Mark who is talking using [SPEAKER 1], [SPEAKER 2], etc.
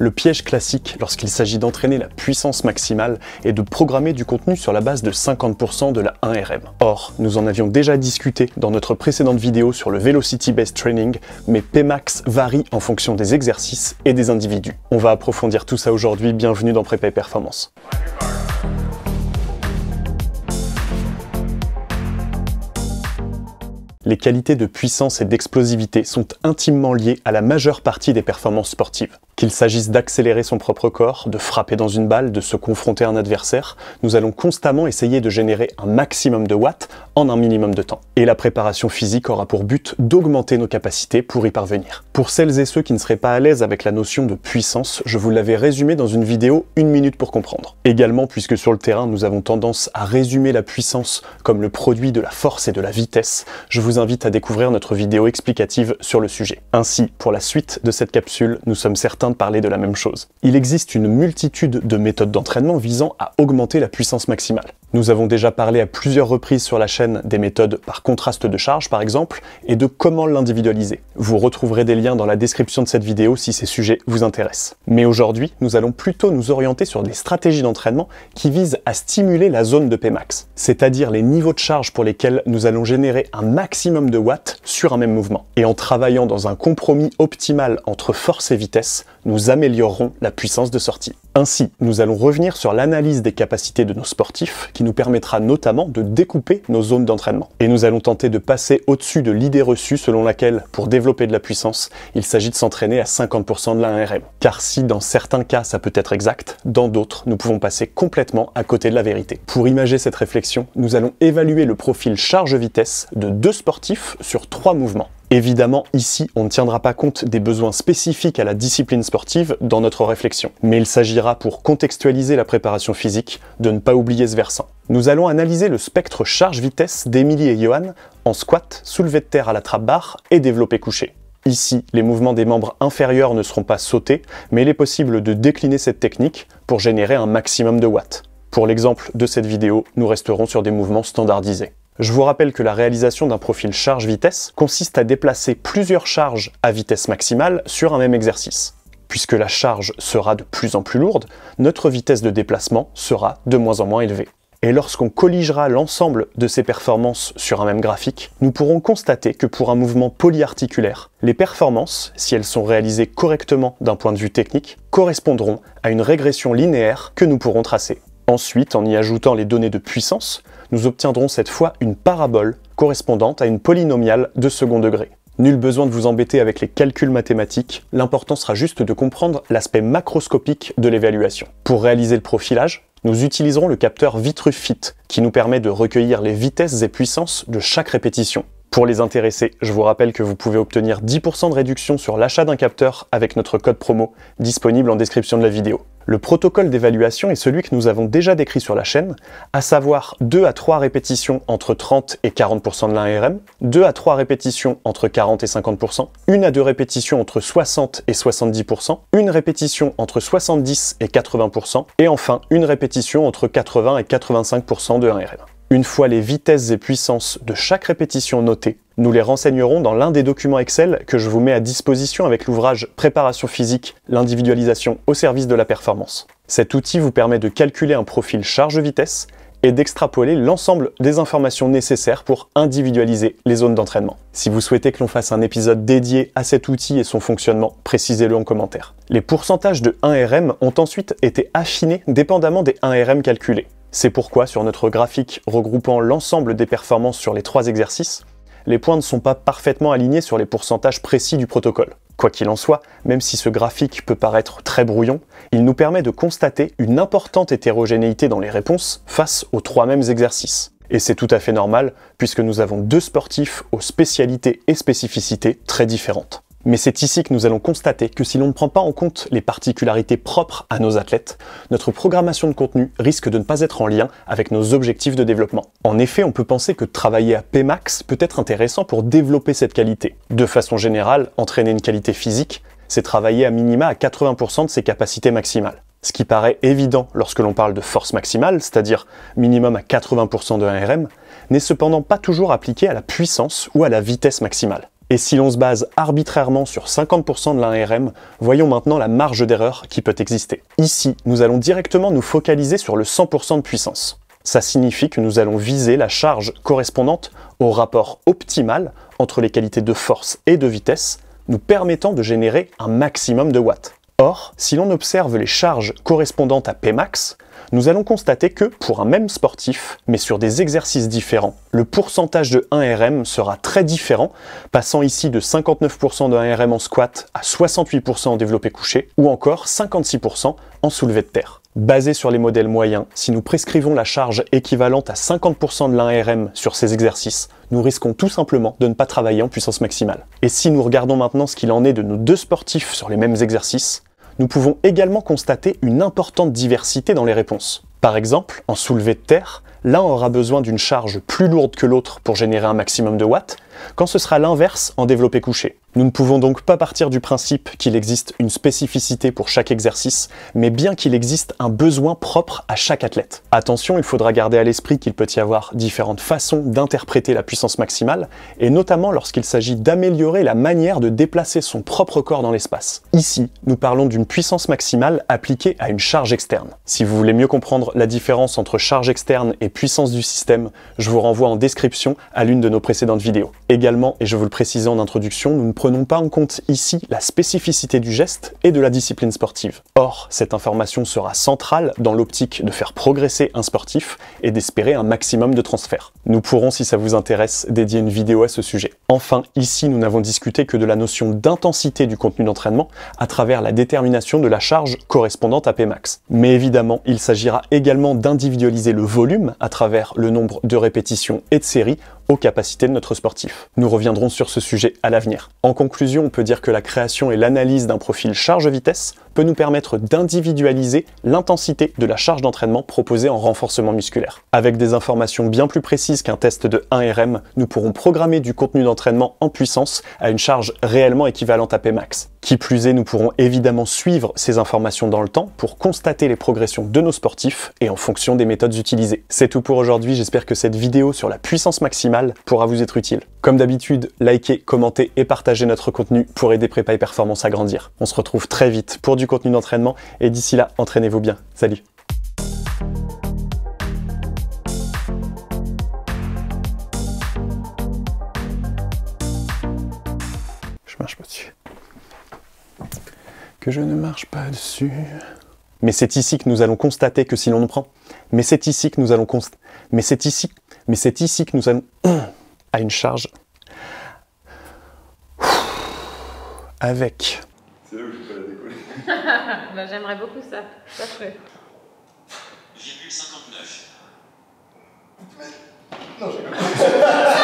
[SPEAKER 1] Le piège classique lorsqu'il s'agit d'entraîner la puissance maximale est de programmer du contenu sur la base de 50% de la 1RM. Or, nous en avions déjà discuté dans notre précédente vidéo sur le Velocity Based Training, mais Pmax varie en fonction des exercices et des individus. On va approfondir tout ça aujourd'hui, bienvenue dans Prépa Performance. Les qualités de puissance et d'explosivité sont intimement liées à la majeure partie des performances sportives. Qu'il s'agisse d'accélérer son propre corps, de frapper dans une balle, de se confronter à un adversaire, nous allons constamment essayer de générer un maximum de watts en un minimum de temps. Et la préparation physique aura pour but d'augmenter nos capacités pour y parvenir. Pour celles et ceux qui ne seraient pas à l'aise avec la notion de puissance, je vous l'avais résumé dans une vidéo une minute pour comprendre. Également, puisque sur le terrain nous avons tendance à résumer la puissance comme le produit de la force et de la vitesse, je vous invite à découvrir notre vidéo explicative sur le sujet. Ainsi, pour la suite de cette capsule, nous sommes certains de parler de la même chose. Il existe une multitude de méthodes d'entraînement visant à augmenter la puissance maximale. Nous avons déjà parlé à plusieurs reprises sur la chaîne des méthodes par contraste de charge par exemple, et de comment l'individualiser. Vous retrouverez des liens dans la description de cette vidéo si ces sujets vous intéressent. Mais aujourd'hui, nous allons plutôt nous orienter sur des stratégies d'entraînement qui visent à stimuler la zone de Pmax, c'est-à-dire les niveaux de charge pour lesquels nous allons générer un maximum de watts sur un même mouvement. Et en travaillant dans un compromis optimal entre force et vitesse, nous améliorerons la puissance de sortie. Ainsi, nous allons revenir sur l'analyse des capacités de nos sportifs, qui nous permettra notamment de découper nos zones d'entraînement. Et nous allons tenter de passer au-dessus de l'idée reçue selon laquelle, pour développer de la puissance, il s'agit de s'entraîner à 50% de la Car si dans certains cas ça peut être exact, dans d'autres, nous pouvons passer complètement à côté de la vérité. Pour imager cette réflexion, nous allons évaluer le profil charge-vitesse de deux sportifs sur trois mouvements. Évidemment, ici, on ne tiendra pas compte des besoins spécifiques à la discipline sportive dans notre réflexion, mais il s'agira pour contextualiser la préparation physique de ne pas oublier ce versant. Nous allons analyser le spectre charge-vitesse d'Emilie et Johan en squat, soulevé de terre à la trappe barre et développé couché. Ici, les mouvements des membres inférieurs ne seront pas sautés, mais il est possible de décliner cette technique pour générer un maximum de watts. Pour l'exemple de cette vidéo, nous resterons sur des mouvements standardisés. Je vous rappelle que la réalisation d'un profil charge-vitesse consiste à déplacer plusieurs charges à vitesse maximale sur un même exercice. Puisque la charge sera de plus en plus lourde, notre vitesse de déplacement sera de moins en moins élevée. Et lorsqu'on colligera l'ensemble de ces performances sur un même graphique, nous pourrons constater que pour un mouvement polyarticulaire, les performances, si elles sont réalisées correctement d'un point de vue technique, correspondront à une régression linéaire que nous pourrons tracer. Ensuite, en y ajoutant les données de puissance, nous obtiendrons cette fois une parabole correspondante à une polynomiale de second degré. Nul besoin de vous embêter avec les calculs mathématiques, l'important sera juste de comprendre l'aspect macroscopique de l'évaluation. Pour réaliser le profilage, nous utiliserons le capteur Vitrufit, qui nous permet de recueillir les vitesses et puissances de chaque répétition. Pour les intéressés, je vous rappelle que vous pouvez obtenir 10% de réduction sur l'achat d'un capteur avec notre code promo, disponible en description de la vidéo. Le protocole d'évaluation est celui que nous avons déjà décrit sur la chaîne, à savoir 2 à 3 répétitions entre 30 et 40% de l'ARM, 2 à 3 répétitions entre 40 et 50%, 1 à 2 répétitions entre 60 et 70%, 1 répétition entre 70 et 80%, et enfin 1 répétition entre 80 et 85% de l'ARM. Une fois les vitesses et puissances de chaque répétition notées, nous les renseignerons dans l'un des documents Excel que je vous mets à disposition avec l'ouvrage Préparation physique, l'individualisation au service de la performance. Cet outil vous permet de calculer un profil charge-vitesse et d'extrapoler l'ensemble des informations nécessaires pour individualiser les zones d'entraînement. Si vous souhaitez que l'on fasse un épisode dédié à cet outil et son fonctionnement, précisez-le en commentaire. Les pourcentages de 1RM ont ensuite été affinés dépendamment des 1RM calculés. C'est pourquoi sur notre graphique regroupant l'ensemble des performances sur les trois exercices, les points ne sont pas parfaitement alignés sur les pourcentages précis du protocole. Quoi qu'il en soit, même si ce graphique peut paraître très brouillon, il nous permet de constater une importante hétérogénéité dans les réponses face aux trois mêmes exercices. Et c'est tout à fait normal, puisque nous avons deux sportifs aux spécialités et spécificités très différentes. Mais c'est ici que nous allons constater que si l'on ne prend pas en compte les particularités propres à nos athlètes, notre programmation de contenu risque de ne pas être en lien avec nos objectifs de développement. En effet, on peut penser que travailler à Pmax peut être intéressant pour développer cette qualité. De façon générale, entraîner une qualité physique, c'est travailler à minima à 80% de ses capacités maximales. Ce qui paraît évident lorsque l'on parle de force maximale, c'est-à-dire minimum à 80% de 1RM, n'est cependant pas toujours appliqué à la puissance ou à la vitesse maximale. Et si l'on se base arbitrairement sur 50% de l'ARM, voyons maintenant la marge d'erreur qui peut exister. Ici, nous allons directement nous focaliser sur le 100% de puissance. Ça signifie que nous allons viser la charge correspondante au rapport optimal entre les qualités de force et de vitesse, nous permettant de générer un maximum de watts. Or, si l'on observe les charges correspondantes à Pmax, nous allons constater que pour un même sportif, mais sur des exercices différents, le pourcentage de 1RM sera très différent, passant ici de 59% de 1RM en squat à 68% en développé couché, ou encore 56% en soulevé de terre. Basé sur les modèles moyens, si nous prescrivons la charge équivalente à 50% de l'1RM sur ces exercices, nous risquons tout simplement de ne pas travailler en puissance maximale. Et si nous regardons maintenant ce qu'il en est de nos deux sportifs sur les mêmes exercices, nous pouvons également constater une importante diversité dans les réponses. Par exemple, en soulevé de terre, l'un aura besoin d'une charge plus lourde que l'autre pour générer un maximum de watts, quand ce sera l'inverse en développé couché. Nous ne pouvons donc pas partir du principe qu'il existe une spécificité pour chaque exercice, mais bien qu'il existe un besoin propre à chaque athlète. Attention, il faudra garder à l'esprit qu'il peut y avoir différentes façons d'interpréter la puissance maximale, et notamment lorsqu'il s'agit d'améliorer la manière de déplacer son propre corps dans l'espace. Ici, nous parlons d'une puissance maximale appliquée à une charge externe. Si vous voulez mieux comprendre la différence entre charge externe et puissance du système, je vous renvoie en description à l'une de nos précédentes vidéos. Également, et je vous le précise en introduction, nous ne prenons pas en compte ici la spécificité du geste et de la discipline sportive. Or, cette information sera centrale dans l'optique de faire progresser un sportif et d'espérer un maximum de transferts. Nous pourrons, si ça vous intéresse, dédier une vidéo à ce sujet. Enfin, ici, nous n'avons discuté que de la notion d'intensité du contenu d'entraînement à travers la détermination de la charge correspondante à Pmax. Mais évidemment, il s'agira également d'individualiser le volume à travers le nombre de répétitions et de séries aux capacités de notre sportif. Nous reviendrons sur ce sujet à l'avenir. En conclusion, on peut dire que la création et l'analyse d'un profil charge-vitesse peut nous permettre d'individualiser l'intensité de la charge d'entraînement proposée en renforcement musculaire. Avec des informations bien plus précises qu'un test de 1 RM, nous pourrons programmer du contenu d'entraînement en puissance à une charge réellement équivalente à Pmax. Qui plus est, nous pourrons évidemment suivre ces informations dans le temps pour constater les progressions de nos sportifs et en fonction des méthodes utilisées. C'est tout pour aujourd'hui, j'espère que cette vidéo sur la puissance maximale pourra vous être utile. Comme d'habitude, likez, commentez et partagez notre contenu pour aider Prépa et Performance à grandir. On se retrouve très vite pour du contenu d'entraînement et d'ici là, entraînez-vous bien. Salut Je marche pas dessus. Que je ne marche pas dessus. Mais c'est ici que nous allons constater que si l'on nous prend. Mais c'est ici que nous allons constater. Mais c'est ici que... Mais c'est ici que nous sommes à une charge avec. C'est là où je peux la décoller. Bah, j'aimerais beaucoup ça. Ça ferait. 59. j'ai Non,